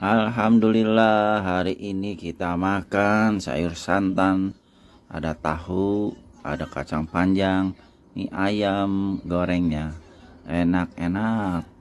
Alhamdulillah hari ini kita makan sayur santan Ada tahu, ada kacang panjang, ini ayam gorengnya Enak-enak